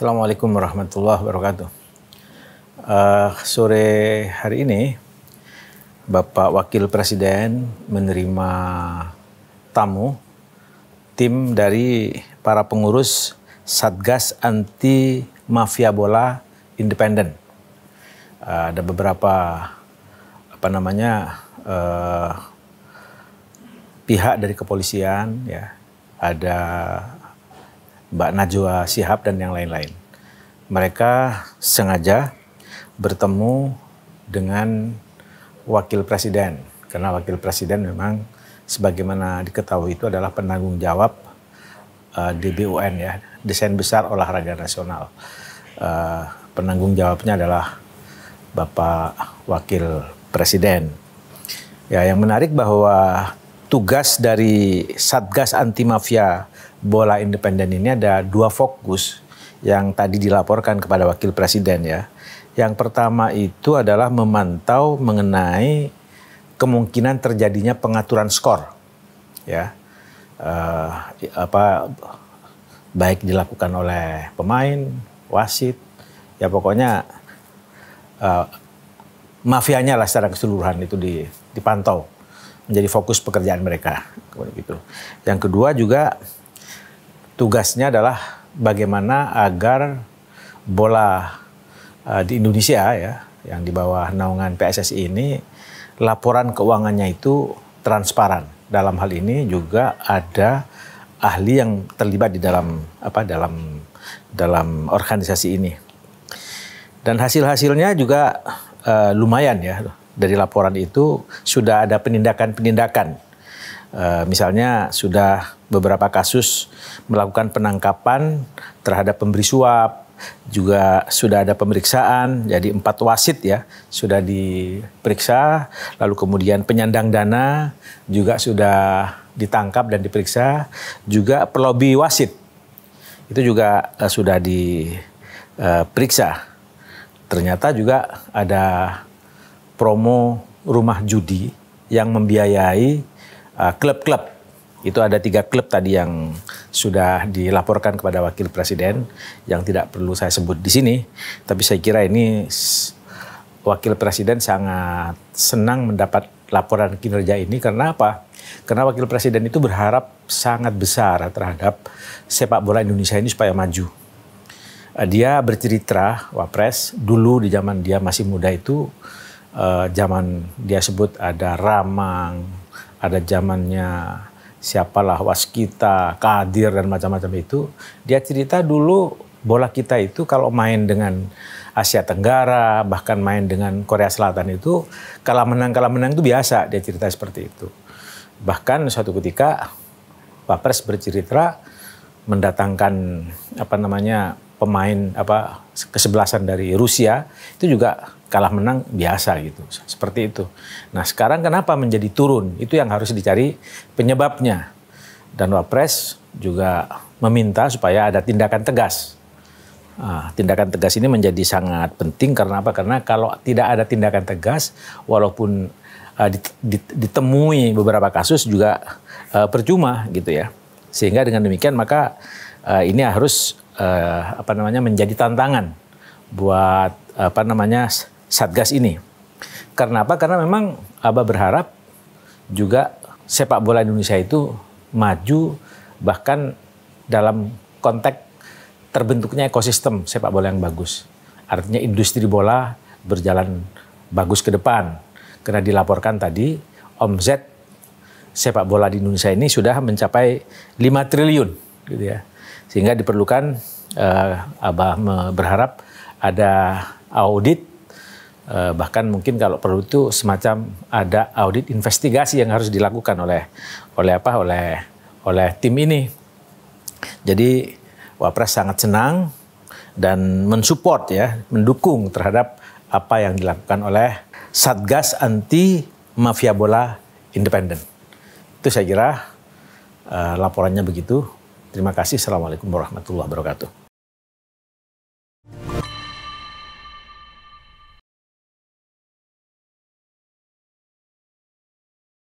Assalamualaikum warahmatullahi wabarakatuh. Uh, sore hari ini Bapak Wakil Presiden menerima tamu tim dari para pengurus Satgas Anti Mafia Bola Independen. Uh, ada beberapa apa namanya uh, pihak dari kepolisian ya, ada Mbak Najwa Sihab dan yang lain-lain. Mereka sengaja bertemu dengan wakil presiden karena wakil presiden memang sebagaimana diketahui itu adalah penanggung jawab uh, eh, DBUN ya desain besar olahraga nasional uh, penanggung jawabnya adalah bapak wakil presiden ya yang menarik bahwa tugas dari Satgas Anti Mafia Bola Independen ini ada dua fokus yang tadi dilaporkan kepada Wakil Presiden ya. Yang pertama itu adalah memantau mengenai kemungkinan terjadinya pengaturan skor ya. Uh, apa baik dilakukan oleh pemain, wasit, ya pokoknya uh, mafianya lah secara keseluruhan itu dipantau menjadi fokus pekerjaan mereka gitu. Yang kedua juga tugasnya adalah bagaimana agar bola uh, di Indonesia ya yang di bawah naungan PSSI ini laporan keuangannya itu transparan. Dalam hal ini juga ada ahli yang terlibat di dalam apa dalam dalam organisasi ini. Dan hasil-hasilnya juga uh, lumayan ya dari laporan itu sudah ada penindakan-penindakan. E, misalnya sudah beberapa kasus melakukan penangkapan terhadap pemberi suap, juga sudah ada pemeriksaan, jadi empat wasit ya sudah diperiksa, lalu kemudian penyandang dana juga sudah ditangkap dan diperiksa, juga pelobi wasit itu juga eh, sudah diperiksa. Eh, Ternyata juga ada promo rumah judi yang membiayai uh, klub-klub. Uh, itu ada tiga klub tadi yang sudah dilaporkan kepada wakil presiden yang tidak perlu saya sebut di sini. Tapi saya kira ini wakil presiden sangat senang mendapat laporan kinerja ini karena apa? Karena wakil presiden itu berharap sangat besar terhadap sepak bola Indonesia ini supaya maju. Uh, dia bercerita, Wapres, dulu di zaman dia masih muda itu uh, zaman dia sebut ada Ramang, ada zamannya siapalah Waskita, Kadir dan macam-macam itu. Dia cerita dulu bola kita itu kalau main dengan Asia Tenggara, bahkan main dengan Korea Selatan itu kalah menang kalah menang itu biasa dia cerita seperti itu. Bahkan suatu ketika Pres bercerita mendatangkan apa namanya pemain apa kesebelasan dari Rusia itu juga kalah menang biasa gitu. Seperti itu. Nah sekarang kenapa menjadi turun? Itu yang harus dicari penyebabnya. Dan Wapres juga meminta supaya ada tindakan tegas. Nah, tindakan tegas ini menjadi sangat penting karena apa? Karena kalau tidak ada tindakan tegas, walaupun uh, ditemui beberapa kasus juga uh, percuma gitu ya. Sehingga dengan demikian maka uh, ini harus uh, apa namanya menjadi tantangan buat apa namanya Satgas ini. Karena apa? Karena memang Abah berharap juga sepak bola Indonesia itu maju bahkan dalam konteks terbentuknya ekosistem sepak bola yang bagus. Artinya industri bola berjalan bagus ke depan. Karena dilaporkan tadi omzet sepak bola di Indonesia ini sudah mencapai 5 triliun gitu ya. Sehingga diperlukan eh, Abah berharap ada audit eh, bahkan mungkin kalau perlu itu semacam ada audit investigasi yang harus dilakukan oleh oleh apa oleh oleh tim ini. Jadi Wapres sangat senang dan mensupport ya, mendukung terhadap apa yang dilakukan oleh Satgas Anti Mafia Bola Independen. Itu saya kira uh, laporannya begitu. Terima kasih. Assalamualaikum warahmatullahi wabarakatuh.